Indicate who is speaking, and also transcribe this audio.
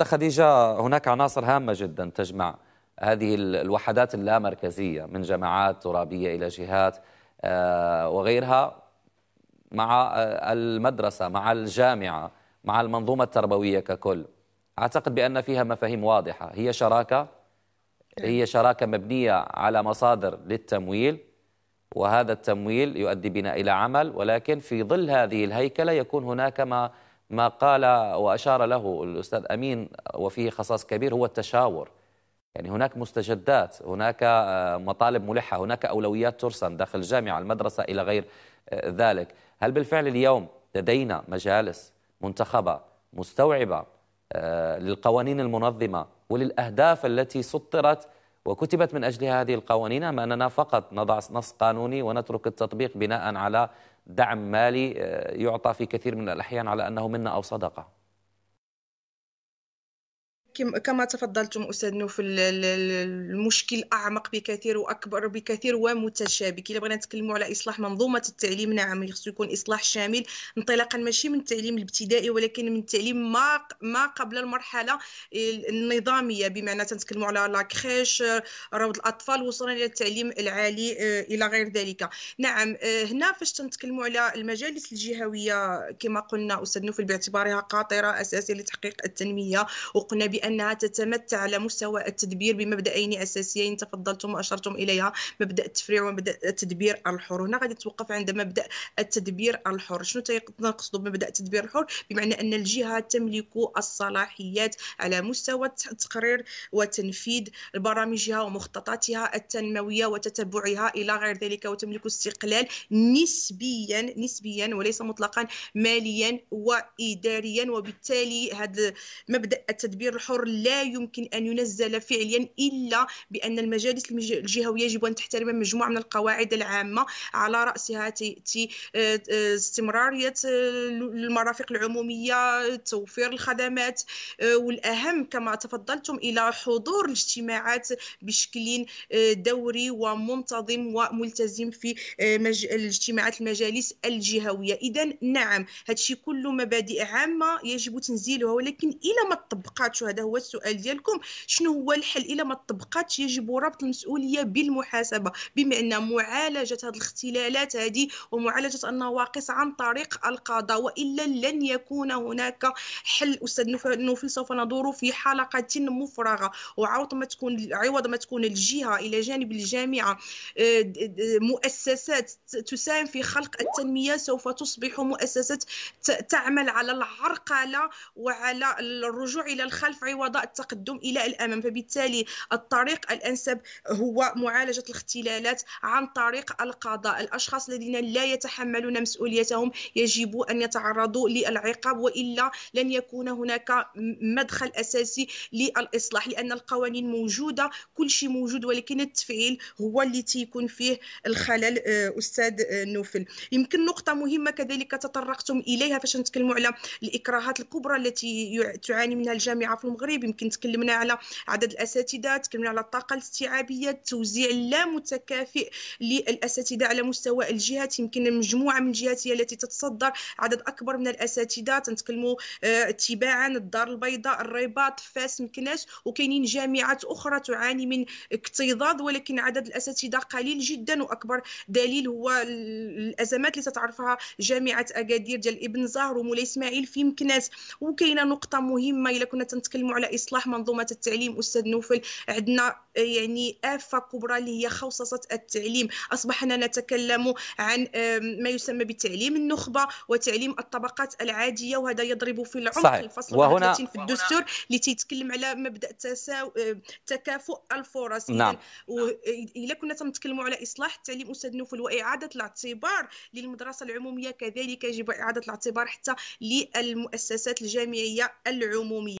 Speaker 1: واحدة خديجة هناك عناصر هامة جدا تجمع هذه الوحدات اللامركزية من جماعات ترابية إلى جهات آه، وغيرها مع آه، المدرسة مع الجامعة مع المنظومة التربوية ككل أعتقد بأن فيها مفاهيم واضحة هي شراكة نعم. هي شراكة مبنية على مصادر للتمويل وهذا التمويل يؤدي بنا إلى عمل ولكن في ظل هذه الهيكلة يكون هناك ما ما قال وأشار له الأستاذ أمين وفيه خصاص كبير هو التشاور يعني هناك مستجدات هناك آه، مطالب ملحة هناك أولويات ترسم داخل الجامعة المدرسة إلى غير آه، ذلك هل بالفعل اليوم لدينا مجالس منتخبة مستوعبة آه، للقوانين المنظمة وللأهداف التي سطرت وكتبت من أجل هذه القوانين أما أننا فقط نضع نص قانوني ونترك التطبيق بناء على دعم مالي آه، يعطى في كثير من الأحيان على أنه منة أو صدقة
Speaker 2: كما تفضلتم استاذ نوفل المشكل اعمق بكثير واكبر بكثير ومتشابك الا بغينا نتكلموا على اصلاح منظومه التعليم نعم خصو يكون اصلاح شامل انطلاقا ماشي من التعليم الابتدائي ولكن من التعليم ما ما قبل المرحله النظاميه بمعنى تنتكلموا على لا كريش روض الاطفال وصولا الى التعليم العالي آه، الى غير ذلك نعم آه، هنا فاش تنتكلموا على المجالس الجهويه كما قلنا استاذ نوفل باعتبارها قاطره اساسيه لتحقيق التنميه وقلنا بأنها تتمتع على مستوى التدبير بمبدأين أساسيين تفضلتم وأشرتم إليها مبدأ التفريع ومبدأ التدبير الحر هنا غادي نتوقف عند مبدأ التدبير الحر شنو نقصد بمبدأ التدبير الحر بمعنى أن الجهة تملك الصلاحيات على مستوى تقرير وتنفيذ برامجها ومخططاتها التنموية وتتبعها إلى غير ذلك وتملك استقلال نسبيا نسبيا وليس مطلقا ماليا وإداريا وبالتالي هذا مبدأ التدبير الحر الحر لا يمكن أن ينزل فعليا إلا بأن المجالس الجهوية يجب أن تحترم مجموعة من القواعد العامة على رأسها تاتي آه، آه، استمرارية المرافق آه، العمومية توفير الخدمات والأهم كما تفضلتم إلى حضور الاجتماعات بشكل دوري ومنتظم وملتزم في الاجتماعات المجالس الجهوية إذا نعم هذا كله مبادئ عامة يجب تنزيلها ولكن إلى ما طبقاتش هذا هذا هو السؤال ديالكم شنو هو الحل الا ما طبقاتش يجب ربط المسؤوليه بالمحاسبه بمعنى معالجه هذه الاختلالات هذه ومعالجه النواقص عن طريق القضاء والا لن يكون هناك حل استاذ نوفل سوف ندور في حلقه مفرغه وعوض ما تكون عوض ما تكون الجهه الى جانب الجامعه آه، مؤسسات تساهم في خلق التنميه سوف تصبح مؤسسات تعمل على العرقله وعلى الرجوع الى الخلف عوض التقدم الى الامام فبالتالي الطريق الانسب هو معالجه الاختلالات عن طريق القضاء الاشخاص الذين لا يتحملون مسؤوليتهم يجب ان يتعرضوا للعقاب والا لن يكون هناك مدخل اساسي للاصلاح لان القوانين موجوده كل شيء موجود ولكن التفعيل هو اللي تيكون فيه الخلل آه، استاذ آه، نوفل يمكن نقطه مهمه كذلك تطرقتم اليها فاش نتكلموا على الاكراهات الكبرى التي تعاني منها الجامعه في المغرب المغرب يمكن تكلمنا على عدد الاساتذه تكلمنا على الطاقه الاستيعابيه التوزيع لا متكافئ للاساتذه على مستوى الجهات يمكن مجموعه من الجهات هي التي تتصدر عدد اكبر من الاساتذه تنتكلموا آه، تباعا الدار البيضاء الرباط فاس مكناس وكاينين جامعات اخرى تعاني من اكتظاظ ولكن عدد الاساتذه قليل جدا واكبر دليل هو الازمات اللي تتعرفها جامعه اكادير ديال ابن زهر ومولاي اسماعيل في مكناس وكاينه نقطه مهمه الا كنا تنتكلم على اصلاح منظومه التعليم استاذ نوفل عندنا آه، يعني افه كبرى اللي هي خوصصه التعليم اصبحنا نتكلم عن ما يسمى بالتعليم النخبه وتعليم الطبقات العاديه وهذا يضرب في العمق صحيح. الفصل وهنا في الدستور اللي تيتكلم على مبدا تساو... آه، تكافؤ الفرص نعم آه، الا كنا تنتكلموا على اصلاح التعليم استاذ نوفل واعاده الاعتبار للمدرسه العموميه كذلك يجب اعاده الاعتبار حتى للمؤسسات الجامعيه العموميه